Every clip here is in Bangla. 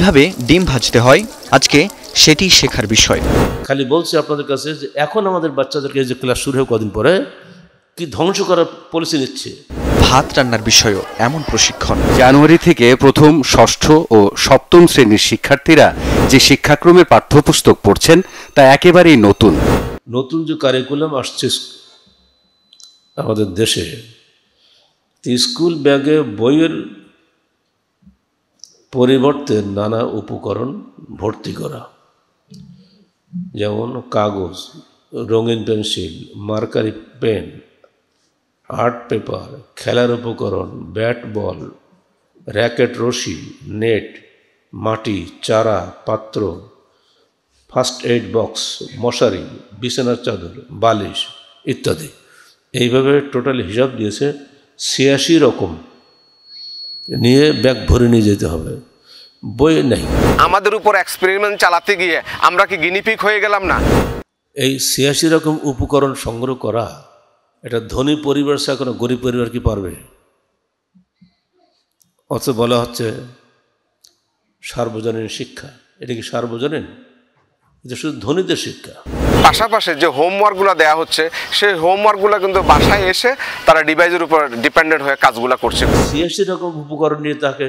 কিভাবে ডিম ভাজতে হয় আজকে সেটি শেখার বিষয় খালি বলছি আপনাদের কাছে যে এখন আমাদের বাচ্চাদেরকে যে ক্লাস শুরু হয় কদিন পরে কি ধ্বংস করার পলিসি নিচ্ছে ভাত রান্নার বিষয়েও এমন প্রশিক্ষণ জানুয়ারি থেকে প্রথম ষষ্ঠ ও সপ্তম শ্রেণীর শিক্ষার্থীরা যে শিক্ষাক্রমের পাঠ্যপুস্তক পড়ছেন তা একেবারেই নতুন নতুন যে কারিকুলাম আসছে আমাদের দেশে স্কুল ব্যাগে বইয়ের পরিবর্তে নানা উপকরণ ভর্তি করা যেমন কাগজ রঙিন pencil marker pen art paper খেলার উপকরণ ব্যাট বল র্যাকেট রশি নেট মাটি চারা পাত্র ফার্স্ট এইড বক্স মশারি বিছানার চাদর বালিশ ইত্যাদি এইভাবে টোটাল হিসাব দিয়েছে ছিয়াশি রকম নিয়ে ব্যাগ ভরে নিয়ে যেতে হবে বই নেই আমাদের উপর এক্সপেরিমেন্ট চালাতে গিয়ে আমরা কি গিনিপিক হয়ে গেলাম না এই ছিয়াশি রকম উপকরণ সংগ্রহ করা এটা ধনী পরিবার ছাড়া কোনো গরিব পরিবার কি পারবে অথচ বলা হচ্ছে সার্বজনীন শিক্ষা এটা কি সার্বজনীন এটা শুধু ধনীদের শিক্ষা পাশাপাশি যে হোমওয়ার্কগুলো দেওয়া হচ্ছে সেই হোমওয়ার্কগুলো কিন্তু বাসায় এসে তারা ডিভাইসের উপর ডিপেন্ডেন্ট হয়ে কাজগুলো করছে সিএসসি রকম উপকরণ নিয়ে তাকে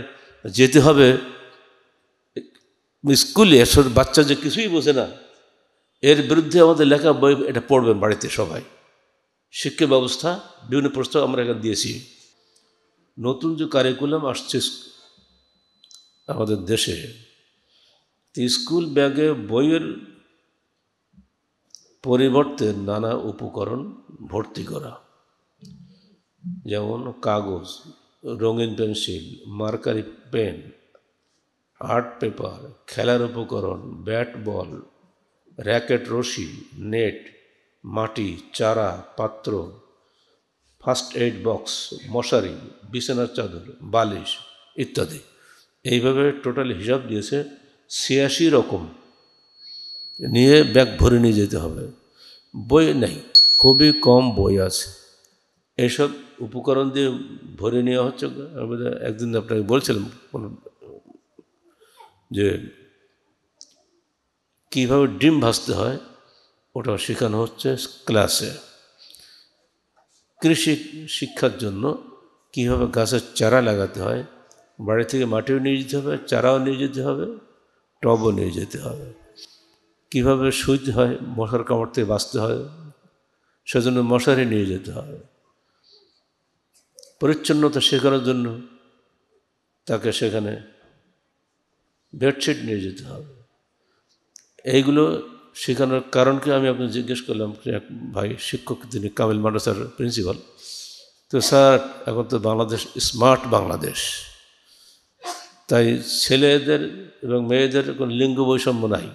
যেতে হবে স্কুলে বাচ্চা যে কিছুই বোঝে না এর বিরুদ্ধে আমাদের লেখা বই এটা পড়বেন বাড়িতে সবাই শিক্ষা ব্যবস্থা বিভিন্ন প্রস্তাব আমরা এখানে দিয়েছি নতুন যে কারিকুলাম আসছে আমাদের দেশে স্কুল ব্যাগে বইয়ের পরিবর্তে নানা উপকরণ ভর্তি করা যেমন কাগজ রঙিন pencil marker pen art paper খেলার উপকরণ ব্যাট বল র্যাকেট রশি নেট মাটি চারা পাত্র ফার্স্ট এইড বক্স মশারি বিছানার চাদর বালিশ ইত্যাদি এইভাবে টোটাল হিসাব দিয়েছে ছিয়াশি রকম নিয়ে ব্যাগ ভরে নিয়ে যেতে হবে বই নেই খুবই কম বই আছে এসব উপকরণ দিয়ে ভরে নেওয়া হচ্ছে একদিন আপনাকে বলছিলাম যে কীভাবে ডিম ভাসতে হয় ওটা শেখানো হচ্ছে ক্লাসে কৃষি শিক্ষার জন্য কীভাবে গাছের চারা লাগাতে হয় বাড়ি থেকে মাটিও নিয়ে যেতে হবে চারাও নিয়ে যেতে হবে টবও নিয়ে যেতে হবে কীভাবে শুইতে হয় মশার কামড় থেকে বাঁচতে হয় সেজন্য মশারি নিয়ে যেতে হয় পরিচ্ছন্নতা শেখানোর জন্য তাকে সেখানে বেডশিট নিয়ে যেতে হবে এইগুলো শেখানোর কারণকে আমি আপনাকে জিজ্ঞেস করলাম এক ভাই শিক্ষক তিনি কামিল মাদ্রাসার প্রিন্সিপাল তো স্যার এখন তো বাংলাদেশ স্মার্ট বাংলাদেশ তাই ছেলেদের এবং মেয়েদের কোনো লিঙ্গ বৈষম্য নাই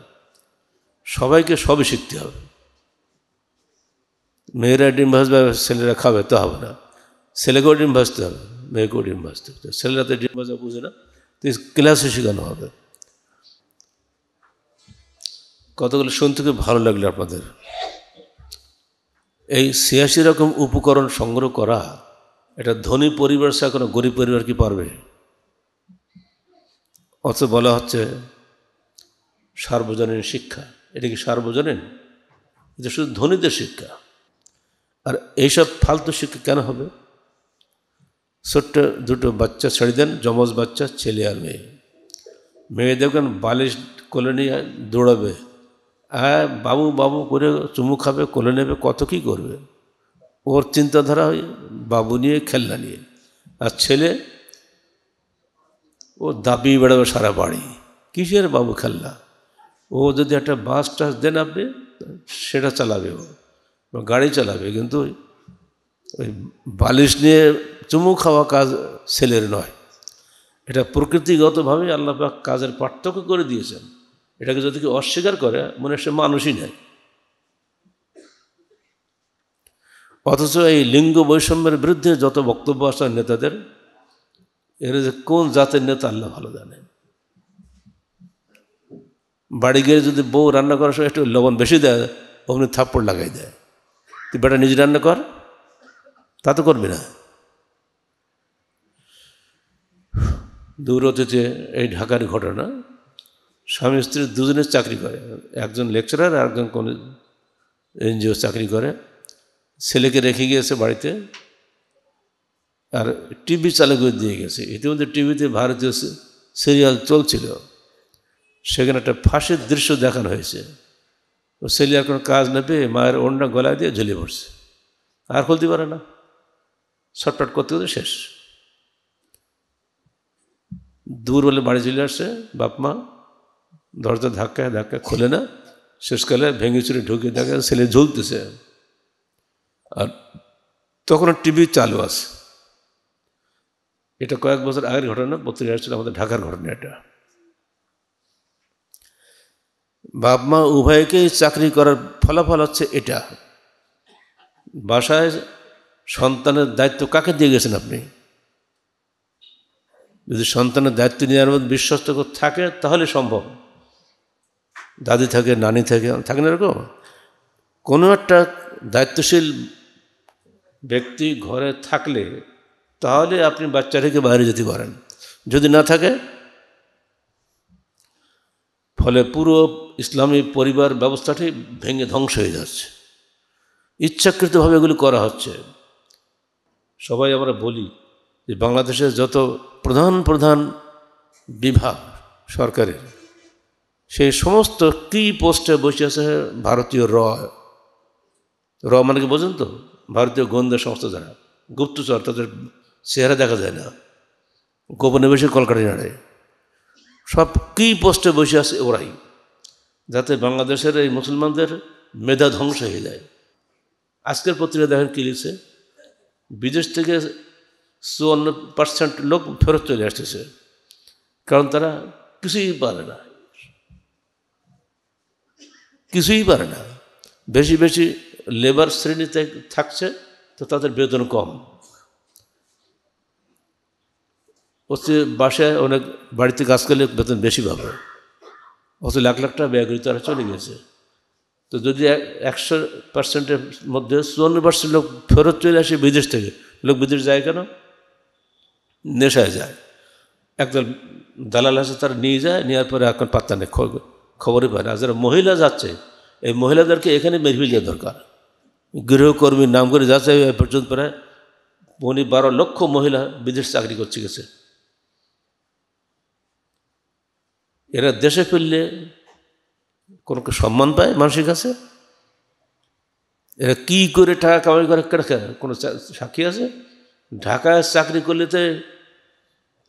সবাইকে সবই শিখতে হবে মেয়েরা ডিম ভাজবে ছেলেরা খাবে তা হবে না ছেলেকেও ডিম ভাজতে হবে মেয়েকেও ডিম ভাজতে হবে ছেলেরা তো ডিম ভাজা বুঝে না তো ক্লাসে শেখানো হবে কতগুলো শুনতে খুব ভালো লাগলো আপনাদের এই ছিয়াশি রকম উপকরণ সংগ্রহ করা এটা ধনী পরিবার সে কোনো গরিব পরিবার কি পারবে অত বলা হচ্ছে সার্বজনীন শিক্ষা এটা কি সার্বজনীন এটা শুধু ধনীদের শিক্ষা আর এইসব ফালতু শিক্ষা কেন হবে ছোট্ট দুটো বাচ্চা ছেড়ে দেন যমজ বাচ্চা ছেলে আর মেয়ে মেয়ে দেখবেন বালিশ কোলে নিয়ে দৌড়াবে হ্যাঁ বাবু বাবু করে চুমু খাবে কোলে নেবে কত কি করবে ওর চিন্তাধারা বাবু নিয়ে খেলনা নিয়ে আর ছেলে ও দাবি বেড়াবে সারা বাড়ি কিসের বাবু খেলনা ও যদি একটা বাস টাস দেন আপনি সেটা চালাবে ও গাড়ি চালাবে কিন্তু ওই বালিশ নিয়ে চুমু খাওয়া কাজ ছেলের নয় এটা প্রকৃতিগতভাবে আল্লাহ কাজের পার্থক্য করে দিয়েছেন এটাকে যদি কেউ অস্বীকার করে মনে সে মানুষই নেয় অথচ এই লিঙ্গ বৈষম্যের বিরুদ্ধে যত বক্তব্য আসার নেতাদের এর যে কোন জাতের নেতা আল্লাহ ভালো জানেন বাড়ি গিয়ে যদি বউ রান্না করার সময় একটু লবণ বেশি দেয় অমনি থাপ্পড় লাগাই দেয় তুই বেটা নিজে রান্না কর তা তো করবি না দূর অতীতে এই ঢাকার ঘটনা স্বামী স্ত্রী দুজনে চাকরি করে একজন লেকচারার আর একজন কোনো এনজিও চাকরি করে ছেলেকে রেখে গিয়েছে বাড়িতে আর টিভি চালু করে দিয়ে গেছে ইতিমধ্যে টিভিতে ভারতীয় সিরিয়াল চলছিল সেখানে একটা ফাঁসির দৃশ্য দেখানো হয়েছে ও ছেলে আর কোনো কাজ না পেয়ে মায়ের অন্যা গলায় দিয়ে ঝুলিয়ে পড়ছে আর খুলতে পারে না ছটপট করতে করতে শেষ দূর বলে বাড়ি চলে আসছে বাপ মা দরজা ধাক্কায় ধাক্কা খোলে না শেষকালে ভেঙে চুরে ঢুকে দেখে ছেলে ঝুলতেছে আর তখন টিভি চালু আছে এটা কয়েক বছর আগের ঘটনা পত্রিকা আসছিল আমাদের ঢাকার ঘটনা এটা বাপ মা উভয়কেই চাকরি করার ফলাফল হচ্ছে এটা বাসায় সন্তানের দায়িত্ব কাকে দিয়ে গেছেন আপনি যদি সন্তানের দায়িত্ব নেওয়ার মধ্যে বিশ্বস্ত থাকে তাহলে সম্ভব দাদি থাকে নানি থাকে থাকে না এরকম কোনো একটা দায়িত্বশীল ব্যক্তি ঘরে থাকলে তাহলে আপনি বাচ্চা থেকে বাইরে যেতে পারেন যদি না থাকে ফলে পুরো ইসলামী পরিবার ব্যবস্থাটি ভেঙে ধ্বংস হয়ে যাচ্ছে ইচ্ছাকৃতভাবে এগুলি করা হচ্ছে সবাই আমরা বলি যে বাংলাদেশের যত প্রধান প্রধান বিভাগ সরকারের সেই সমস্ত কি পোস্টে বসে আছে ভারতীয় র র মানে কি বোঝেন তো ভারতীয় গোয়েন্দা সংস্থা যারা গুপ্তচর তাদের চেহারা দেখা যায় না গোপনে বসে কলকাঠি নাড়ে সব কী পোস্টে বসে আছে ওরাই যাতে বাংলাদেশের এই মুসলমানদের মেধা ধ্বংস হয়ে যায় আজকের পত্রিকা দেখেন কী লিখছে বিদেশ থেকে চুয়ান্ন পার্সেন্ট লোক ফেরত চলে আসতেছে কারণ তারা কিছুই পারে না কিছুই পারে না বেশি বেশি লেবার শ্রেণীতে থাকছে তো তাদের বেতন কম হচ্ছে বাসায় অনেক বাড়িতে কাজ করলে বেতন বেশি পাবে অত লাখ লাখ টাকা ব্যয় করে তারা চলে গেছে তো যদি একশো পার্সেন্টের মধ্যে চুয়ান্ন পার্সেন্ট লোক ফেরত চলে আসে বিদেশ থেকে লোক বিদেশ যায় কেন নেশায় যায় একদল দালাল আছে তারা নিয়ে যায় নেওয়ার পরে এখন পাত্তা নেই খবরই পায় না যারা মহিলা যাচ্ছে এই মহিলাদেরকে এখানে মেরে দেওয়া দরকার গৃহকর্মীর নাম করে যাচ্ছে এ পর্যন্ত প্রায় উনি বারো লক্ষ মহিলা বিদেশ চাকরি করছে গেছে এরা দেশে ফিরলে কোনো সম্মান পায় মানুষের কাছে এরা কী করে টাকা কামাই করে কেটে কোনো সাক্ষী আছে ঢাকায় চাকরি করলে তো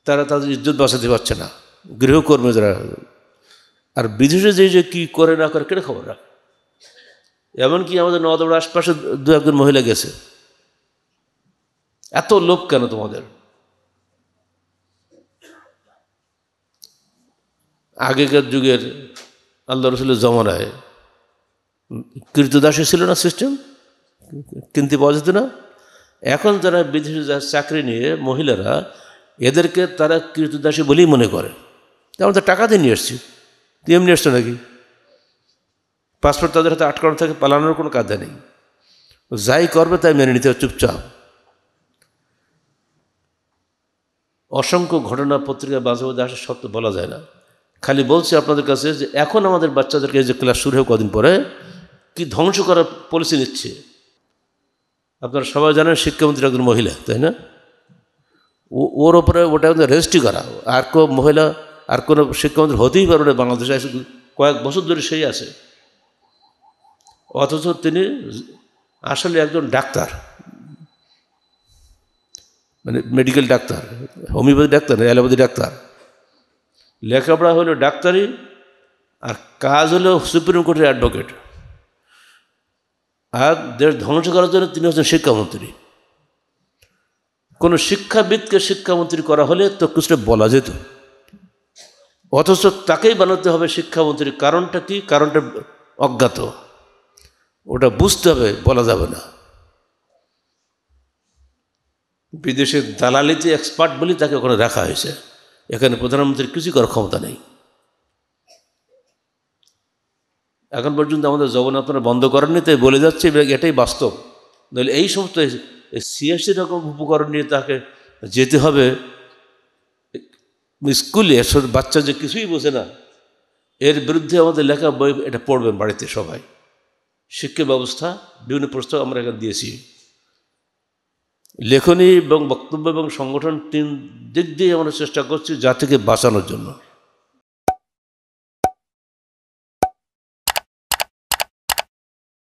তারা তাদের ইজ্জত বাঁচাতে পারছে না গৃহকর্মী যারা আর বিদেশে যে যে কী করে না করে কেটে খবর এমনকি আমাদের নদৌড় আশপাশে দু একজন মহিলা গেছে এত লোভ কেন তোমাদের আগেকার যুগের আল্লাহ রসুলের জমানায় কৃতদাসে ছিল না সিস্টেম কিনতে পাওয়া যেত না এখন যারা বিদেশে চাকরি নিয়ে মহিলারা এদেরকে তারা কৃতদাসী বলেই মনে করে আমরা তো টাকা দিয়ে নিয়ে এসছি তুই এমনি এসছো নাকি পাসপোর্ট তাদের হাতে আটকানো থাকে পালানোর কোনো কাজ নেই যাই করবে তাই মেনে নিতে হবে চুপচাপ অসংখ্য ঘটনা পত্রিকা মাঝে মাঝে আসে সত্য বলা যায় না খালি বলছি আপনাদের কাছে যে এখন আমাদের বাচ্চাদেরকে যে ক্লাস শুরু হয় কদিন পরে কি ধ্বংস করার পলিসি নিচ্ছে আপনারা সবাই জানেন শিক্ষামন্ত্রী একজন মহিলা তাই না ওর ওপরে ওটা রেজিস্ট্রি করা আর কোনো মহিলা আর কোনো শিক্ষামন্ত্রী হতেই পারে না বাংলাদেশে কয়েক বছর ধরে সেই আছে অথচ তিনি আসলে একজন ডাক্তার মানে medical doctor homeopathy doctor allopathy doctor লেখাপড়া হলো ডাক্তারি আর কাজ হলো সুপ্রিম কোর্টের অ্যাডভোকেট আর দেশ ধ্বংস করার জন্য তিনি হচ্ছেন শিক্ষামন্ত্রী কোনো শিক্ষাবিদকে শিক্ষামন্ত্রী করা হলে তো কিছুটা বলা যেত অথচ তাকেই বানাতে হবে শিক্ষামন্ত্রী কারণটা কি কারণটা অজ্ঞাত ওটা বুঝতে হবে বলা যাবে না বিদেশের দালালিতে এক্সপার্ট বলি তাকে ওখানে রাখা হয়েছে এখানে প্রধানমন্ত্রীর কিছুই করার ক্ষমতা নেই এখন পর্যন্ত আমাদের জগন্নাথনা বন্ধ করেননি তাই বলে যাচ্ছে এটাই বাস্তব নইলে এই সমস্ত সিএসসি রকম উপকরণ নিয়ে তাকে যেতে হবে স্কুলে বাচ্চা যে কিছুই বোঝে না এর বিরুদ্ধে আমাদের লেখা বই এটা পড়বেন বাড়িতে সবাই শিক্ষা ব্যবস্থা বিভিন্ন প্রস্তাব আমরা এখানে দিয়েছি লেখনী এবং বক্তব্য এবং সংগঠন তিন দিক দিয়ে আমরা চেষ্টা করছি জাতিকে বাঁচানোর জন্য